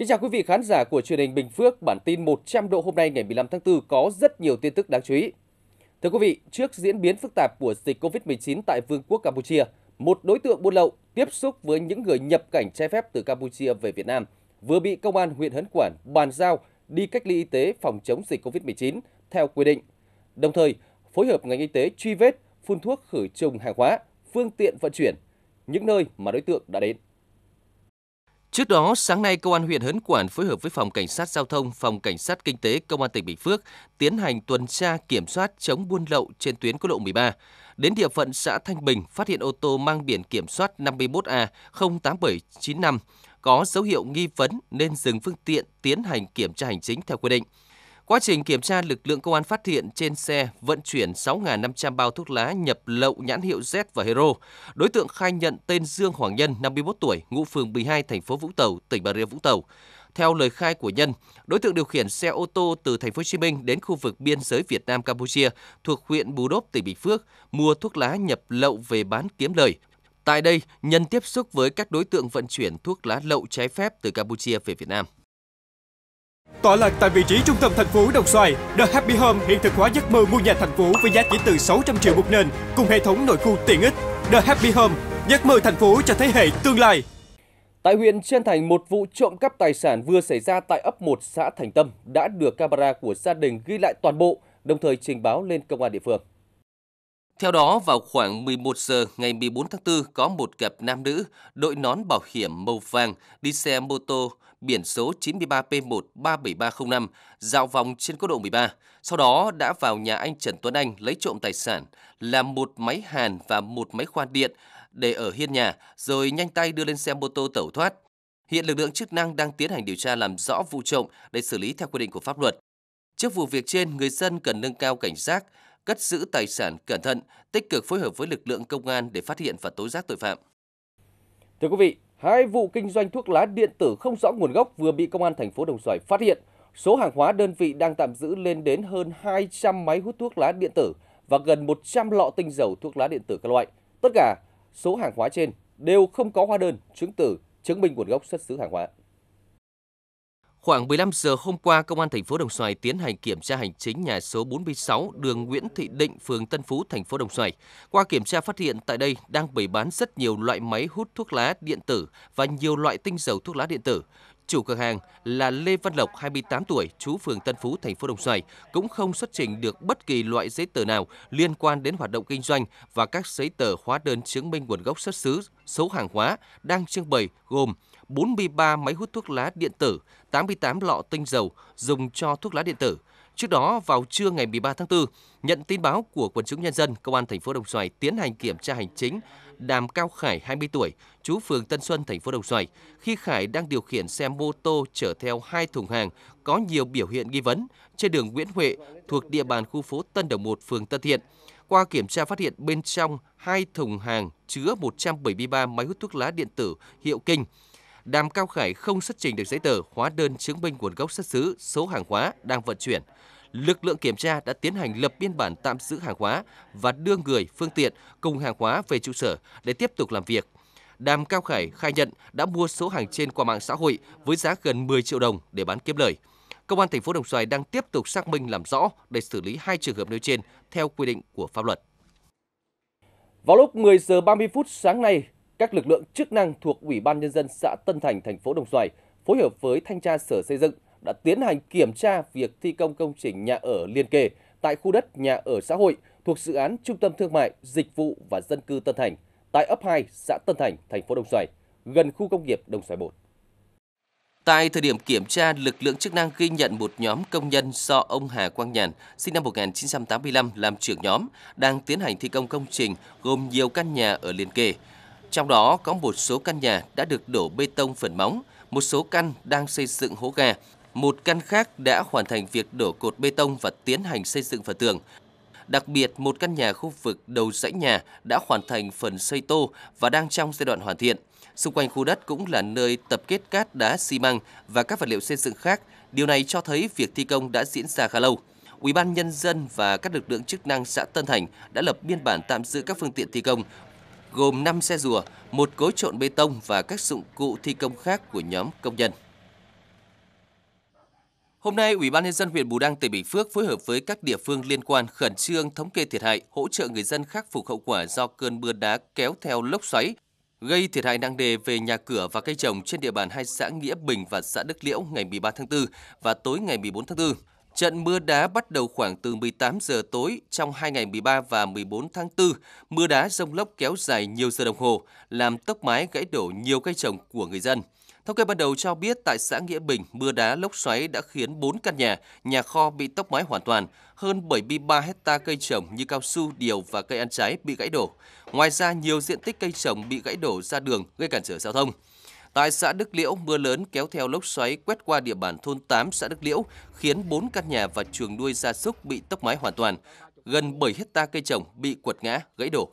Kính chào quý vị khán giả của truyền hình Bình Phước, bản tin 100 độ hôm nay ngày 15 tháng 4 có rất nhiều tin tức đáng chú ý. Thưa quý vị, trước diễn biến phức tạp của dịch Covid-19 tại Vương quốc Campuchia, một đối tượng buôn lậu tiếp xúc với những người nhập cảnh trái phép từ Campuchia về Việt Nam vừa bị công an huyện Hấn Quản bàn giao đi cách ly y tế phòng chống dịch Covid-19 theo quy định. Đồng thời, phối hợp ngành y tế truy vết, phun thuốc khử trùng hàng hóa, phương tiện vận chuyển những nơi mà đối tượng đã đến. Trước đó, sáng nay, Công an huyện Hớn Quản phối hợp với Phòng Cảnh sát Giao thông, Phòng Cảnh sát Kinh tế, Công an tỉnh Bình Phước tiến hành tuần tra kiểm soát chống buôn lậu trên tuyến quốc lộ 13. Đến địa phận xã Thanh Bình, phát hiện ô tô mang biển kiểm soát 51A08795 có dấu hiệu nghi vấn nên dừng phương tiện tiến hành kiểm tra hành chính theo quy định. Quá trình kiểm tra, lực lượng công an phát hiện trên xe vận chuyển 6.500 bao thuốc lá nhập lậu nhãn hiệu Z và Hero. Đối tượng khai nhận tên Dương Hoàng Nhân, 51 tuổi, ngụ phường 12, thành phố Vũng Tàu, tỉnh Bà Rịa Vũng Tàu. Theo lời khai của Nhân, đối tượng điều khiển xe ô tô từ thành phố Hồ Chí Minh đến khu vực biên giới Việt Nam Campuchia thuộc huyện Bù Đốp tỉnh Bình Phước mua thuốc lá nhập lậu về bán kiếm lời. Tại đây, Nhân tiếp xúc với các đối tượng vận chuyển thuốc lá lậu trái phép từ Campuchia về Việt Nam. Tọa lạc tại vị trí trung tâm thành phố Đồng Xoài, The Happy Home hiện thực hóa giấc mơ mua nhà thành phố với giá chỉ từ 600 triệu một nền cùng hệ thống nội khu tiện ích. The Happy Home, giấc mơ thành phố cho thế hệ tương lai. Tại huyện Trân Thành, một vụ trộm cắp tài sản vừa xảy ra tại ấp 1 xã Thành Tâm đã được camera của gia đình ghi lại toàn bộ, đồng thời trình báo lên công an địa phương. Theo đó, vào khoảng 11 giờ ngày 14 tháng 4, có một cặp nam nữ đội nón bảo hiểm màu vàng đi xe mô tô biển số 93 p 137305 dạo vòng trên quốc lộ 13, sau đó đã vào nhà anh Trần Tuấn Anh lấy trộm tài sản là một máy hàn và một máy khoan điện để ở hiên nhà rồi nhanh tay đưa lên xe mô tô tẩu thoát. Hiện lực lượng chức năng đang tiến hành điều tra làm rõ vụ trộm để xử lý theo quy định của pháp luật. Trước vụ việc trên, người dân cần nâng cao cảnh giác, cất giữ tài sản cẩn thận, tích cực phối hợp với lực lượng công an để phát hiện và tố giác tội phạm. Thưa quý vị, Hai vụ kinh doanh thuốc lá điện tử không rõ nguồn gốc vừa bị công an thành phố Đồng Xoài phát hiện. Số hàng hóa đơn vị đang tạm giữ lên đến hơn 200 máy hút thuốc lá điện tử và gần 100 lọ tinh dầu thuốc lá điện tử các loại. Tất cả số hàng hóa trên đều không có hóa đơn, chứng từ chứng minh nguồn gốc xuất xứ hàng hóa. Khoảng 15 giờ hôm qua, Công an thành phố Đồng Xoài tiến hành kiểm tra hành chính nhà số 46 đường Nguyễn Thị Định, phường Tân Phú, thành phố Đồng Xoài. Qua kiểm tra phát hiện tại đây đang bày bán rất nhiều loại máy hút thuốc lá điện tử và nhiều loại tinh dầu thuốc lá điện tử. Chủ cửa hàng là Lê Văn Lộc, 28 tuổi, chú phường Tân Phú, thành phố Đồng Xoài, cũng không xuất trình được bất kỳ loại giấy tờ nào liên quan đến hoạt động kinh doanh và các giấy tờ hóa đơn chứng minh nguồn gốc xuất xứ, số hàng hóa đang trưng bày gồm 43 máy hút thuốc lá điện tử, 88 lọ tinh dầu dùng cho thuốc lá điện tử. Trước đó, vào trưa ngày 13 tháng 4, nhận tin báo của quần chúng nhân dân, Công an thành phố Đồng Xoài tiến hành kiểm tra hành chính Đàm Cao Khải, 20 tuổi, chú phường Tân Xuân, thành phố Đồng Xoài. Khi Khải đang điều khiển xe mô tô chở theo hai thùng hàng có nhiều biểu hiện nghi vấn trên đường Nguyễn Huệ thuộc địa bàn khu phố Tân Đồng 1, phường Tân Thiện. Qua kiểm tra phát hiện bên trong hai thùng hàng chứa 173 máy hút thuốc lá điện tử hiệu kinh, Đàm Cao Khải không xuất trình được giấy tờ, hóa đơn chứng minh nguồn gốc xuất xứ, số hàng hóa đang vận chuyển. Lực lượng kiểm tra đã tiến hành lập biên bản tạm giữ hàng hóa và đưa người, phương tiện cùng hàng hóa về trụ sở để tiếp tục làm việc. Đàm Cao Khải khai nhận đã mua số hàng trên qua mạng xã hội với giá gần 10 triệu đồng để bán kiếm lời. Công an thành phố Đồng Xoài đang tiếp tục xác minh làm rõ để xử lý hai trường hợp nêu trên theo quy định của pháp luật. Vào lúc 10 giờ 30 phút sáng nay, các lực lượng chức năng thuộc Ủy ban Nhân dân xã Tân Thành, thành phố Đồng Xoài phối hợp với Thanh tra Sở Xây dựng đã tiến hành kiểm tra việc thi công công trình nhà ở liên kề tại khu đất nhà ở xã hội thuộc dự án Trung tâm Thương mại, Dịch vụ và Dân cư Tân Thành tại ấp 2 xã Tân Thành, thành phố Đồng Xoài, gần khu công nghiệp Đồng Xoài 1. Tại thời điểm kiểm tra, lực lượng chức năng ghi nhận một nhóm công nhân do ông Hà Quang Nhàn, sinh năm 1985 làm trưởng nhóm, đang tiến hành thi công công trình gồm nhiều căn nhà ở liền kề. Trong đó có một số căn nhà đã được đổ bê tông phần móng, một số căn đang xây dựng hố gà, một căn khác đã hoàn thành việc đổ cột bê tông và tiến hành xây dựng phần tường. Đặc biệt, một căn nhà khu vực đầu dãy nhà đã hoàn thành phần xây tô và đang trong giai đoạn hoàn thiện. Xung quanh khu đất cũng là nơi tập kết cát đá xi măng và các vật liệu xây dựng khác. Điều này cho thấy việc thi công đã diễn ra khá lâu. Ủy ban nhân dân và các lực lượng chức năng xã Tân Thành đã lập biên bản tạm giữ các phương tiện thi công gồm 5 xe rùa, một cối trộn bê tông và các dụng cụ thi công khác của nhóm công nhân. Hôm nay, Ủy ban nhân dân huyện Bù Đăng tỉnh Bình Phước phối hợp với các địa phương liên quan khẩn trương thống kê thiệt hại, hỗ trợ người dân khắc phục hậu quả do cơn mưa đá kéo theo lốc xoáy gây thiệt hại nặng nề về nhà cửa và cây trồng trên địa bàn hai xã Nghĩa Bình và xã Đức Liễu ngày 13 tháng 4 và tối ngày 14 tháng 4. Trận mưa đá bắt đầu khoảng từ 18 giờ tối trong hai ngày 13 và 14 tháng 4. Mưa đá rông lốc kéo dài nhiều giờ đồng hồ, làm tốc mái gãy đổ nhiều cây trồng của người dân. Thống kê ban đầu cho biết tại xã Nghĩa Bình, mưa đá lốc xoáy đã khiến 4 căn nhà, nhà kho bị tốc mái hoàn toàn, hơn 73 hecta cây trồng như cao su, điều và cây ăn trái bị gãy đổ. Ngoài ra, nhiều diện tích cây trồng bị gãy đổ ra đường gây cản trở giao thông. Tại xã Đức Liễu, mưa lớn kéo theo lốc xoáy quét qua địa bàn thôn 8 xã Đức Liễu, khiến 4 căn nhà và trường nuôi gia súc bị tốc mái hoàn toàn. Gần 7 hecta cây trồng bị quật ngã, gãy đổ.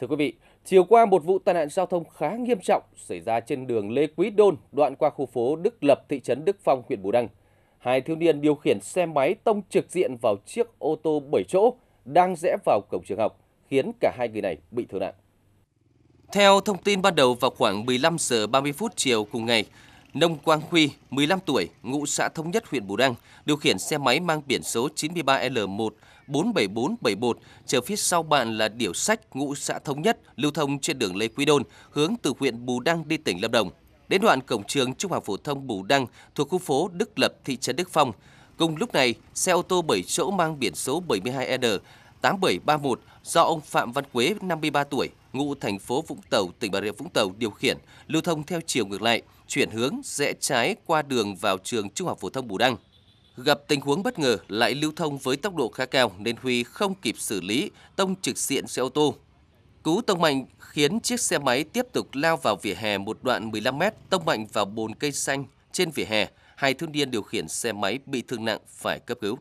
Thưa quý vị, chiều qua một vụ tai nạn giao thông khá nghiêm trọng xảy ra trên đường Lê Quý Đôn, đoạn qua khu phố Đức Lập, thị trấn Đức Phong, huyện Bù Đăng. Hai thiếu niên điều khiển xe máy tông trực diện vào chiếc ô tô 7 chỗ đang rẽ vào cổng trường học, khiến cả hai người này bị thương nặng. Theo thông tin ban đầu vào khoảng 15 giờ 30 phút chiều cùng ngày, Nông Quang Huy, 15 tuổi, ngụ xã Thống Nhất, huyện Bù Đăng, điều khiển xe máy mang biển số 93L1 47471 chờ phía sau bạn là Điểu Sách, ngụ xã Thống Nhất, lưu thông trên đường Lê Quý Đôn, hướng từ huyện Bù Đăng đi tỉnh Lâm Đồng. Đến đoạn cổng trường Trung học phổ thông Bù Đăng thuộc khu phố Đức Lập, thị trấn Đức Phong, Cùng lúc này, xe ô tô 7 chỗ mang biển số 72 ed 8731 do ông Phạm Văn Quế, 53 tuổi, ngụ thành phố Vũng Tàu, tỉnh Bà Rịa Vũng Tàu điều khiển, lưu thông theo chiều ngược lại, chuyển hướng rẽ trái qua đường vào trường Trung học phổ thông Bù Đăng. Gặp tình huống bất ngờ lại lưu thông với tốc độ khá cao nên Huy không kịp xử lý, tông trực diện xe ô tô. Cú tông mạnh khiến chiếc xe máy tiếp tục lao vào vỉa hè một đoạn 15 mét, tông mạnh vào bồn cây xanh trên vỉa hè. Hai thiếu niên điều khiển xe máy bị thương nặng phải cấp cứu.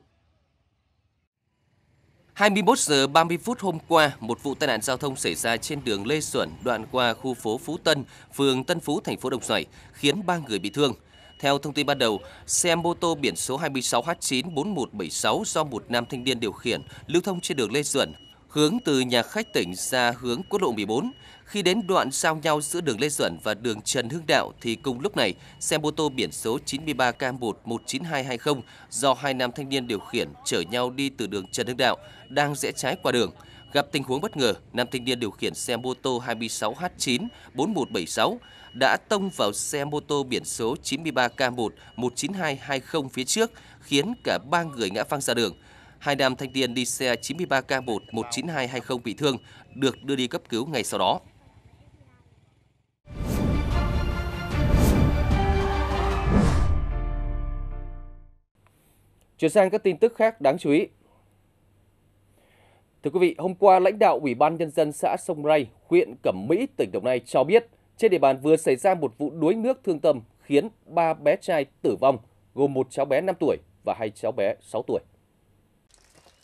21 giờ 30 phút hôm qua, một vụ tai nạn giao thông xảy ra trên đường Lê Duẩn, đoạn qua khu phố Phú Tân, phường Tân Phú, thành phố Đồng Xoài, khiến 3 người bị thương. Theo thông tin ban đầu, xe mô tô biển số 26H94176 do một nam thanh niên điều khiển lưu thông trên đường Lê Duẩn hướng từ nhà khách tỉnh ra hướng quốc lộ 14. Khi đến đoạn giao nhau giữa đường Lê Duẩn và đường Trần Hưng Đạo thì cùng lúc này, xe mô tô biển số 93K1-19220 do hai nam thanh niên điều khiển chở nhau đi từ đường Trần Hưng Đạo đang rẽ trái qua đường. Gặp tình huống bất ngờ, nam thanh niên điều khiển xe mô tô 26H9-4176 đã tông vào xe mô tô biển số 93K1-19220 phía trước, khiến cả ba người ngã phăng ra đường – Hai nam thanh niên đi xe 93K1 19220 bị thương, được đưa đi cấp cứu ngay sau đó. Chuyển sang các tin tức khác đáng chú ý. Thưa quý vị, hôm qua lãnh đạo Ủy ban Nhân dân xã Sông Ray, huyện Cẩm Mỹ, tỉnh Đồng Nai cho biết trên địa bàn vừa xảy ra một vụ đuối nước thương tâm khiến ba bé trai tử vong, gồm một cháu bé 5 tuổi và hai cháu bé 6 tuổi.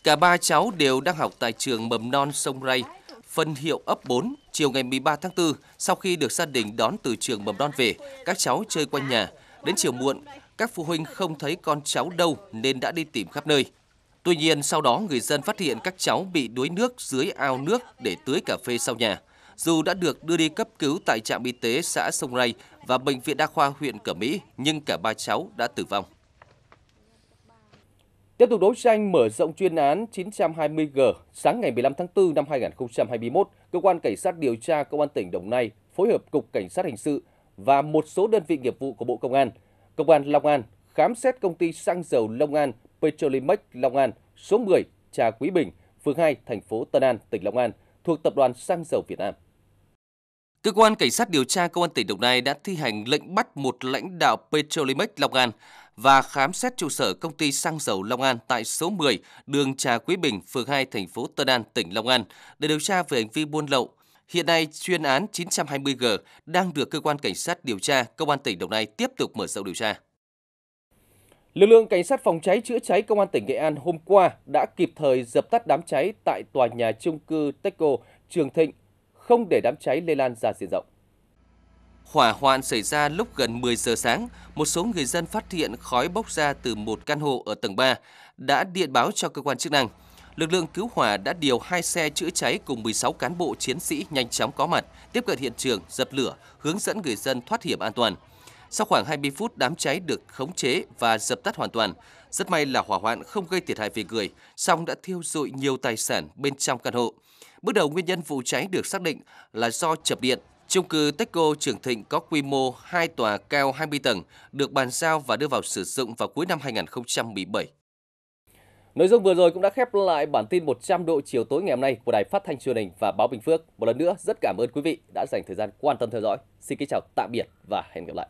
Cả ba cháu đều đang học tại trường mầm non Sông Ray, phân hiệu ấp 4. Chiều ngày 13 tháng 4, sau khi được gia đình đón từ trường mầm non về, các cháu chơi quanh nhà. Đến chiều muộn, các phụ huynh không thấy con cháu đâu nên đã đi tìm khắp nơi. Tuy nhiên, sau đó người dân phát hiện các cháu bị đuối nước dưới ao nước để tưới cà phê sau nhà. Dù đã được đưa đi cấp cứu tại trạm y tế xã Sông Ray và bệnh viện đa khoa huyện Cẩm Mỹ, nhưng cả ba cháu đã tử vong. Tiếp tục đấu tranh mở rộng chuyên án 920G, sáng ngày 15 tháng 4 năm 2021, cơ quan cảnh sát điều tra công an tỉnh Đồng Nai phối hợp cục cảnh sát hình sự và một số đơn vị nghiệp vụ của Bộ Công an, công an Long An khám xét công ty xăng dầu Long An Petrolimex Long An số 10 Trà Quý Bình, phường 2, thành phố Tân An, tỉnh Long An thuộc tập đoàn xăng dầu Việt Nam. Cơ quan cảnh sát điều tra công an tỉnh Đồng Nai đã thi hành lệnh bắt một lãnh đạo Petrolimex Long An và khám xét trụ sở công ty xăng dầu Long An tại số 10 đường Trà Quý Bình, phường 2, thành phố Tân An, tỉnh Long An để điều tra về hành vi buôn lậu. Hiện nay, chuyên án 920G đang được cơ quan cảnh sát điều tra công an tỉnh Đồng Nai tiếp tục mở rộng điều tra. Lực lượng cảnh sát phòng cháy chữa cháy công an tỉnh Nghệ An hôm qua đã kịp thời dập tắt đám cháy tại tòa nhà chung cư Techco Trường Thịnh, không để đám cháy lây lan ra diện rộng. Hỏa hoạn xảy ra lúc gần 10 giờ sáng, một số người dân phát hiện khói bốc ra từ một căn hộ ở tầng 3 đã điện báo cho cơ quan chức năng. Lực lượng cứu hỏa đã điều hai xe chữa cháy cùng 16 cán bộ chiến sĩ nhanh chóng có mặt, tiếp cận hiện trường, dập lửa, hướng dẫn người dân thoát hiểm an toàn. Sau khoảng 20 phút, đám cháy được khống chế và dập tắt hoàn toàn. Rất may là hỏa hoạn không gây thiệt hại về người, song đã thiêu rụi nhiều tài sản bên trong căn hộ. Bước đầu nguyên nhân vụ cháy được xác định là do chập điện Chung cư Techco Trường Thịnh có quy mô 2 tòa cao 20 tầng, được bàn giao và đưa vào sử dụng vào cuối năm 2017. Nội dung vừa rồi cũng đã khép lại bản tin 100 độ chiều tối ngày hôm nay của Đài Phát thanh Truyền hình và Báo Bình Phước. Một lần nữa rất cảm ơn quý vị đã dành thời gian quan tâm theo dõi. Xin kính chào tạm biệt và hẹn gặp lại.